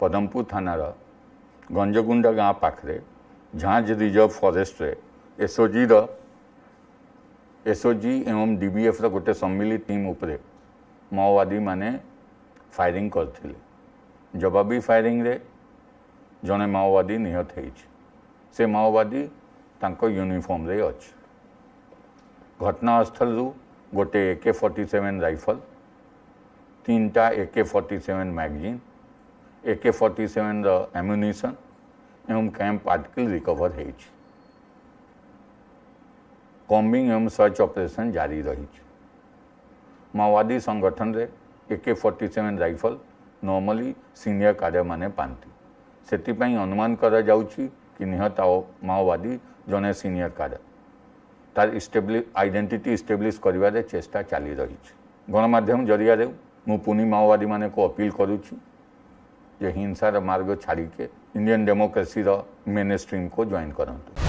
पदमपुर थाना गंजगुंडा गाँ पाखे झाँज रिजर्व फरेस्ट एसओजी एसओजी एवं डीबीएफ डीएफ रोटे टीम उपरे माओवादी माने फायरिंग करते जवाबी फायरिंग रे जने माओवादी निहत से माओवादी यूनिफॉर्म रे अच्छे घटनास्थल गोटे एके फोर्टी सेवेन रईफल तीन टा AK forty seven magazine AK-47 the ammunition एवं कैंप पार्टिकल रिकवर हो कम्बिंग एवं सर्च ऑपरेशन जारी रही माओवादी संगठन रे AK forty seven rifle normally senior कार्य मैंने पाती से अनुमान करा कि निहत माओवादी जने सीनियर कार्य तार आइडेंटिटी इस्टेब्लीश कर चेष्टा चली रही गणमाध्यम जरिया मु माओवादी मानक अपिल करुच्छी हिंसार मार्ग छाड़ के इंडियन डेमोक्रेसी मेन स्ट्रीम को ज्वाइन करूँ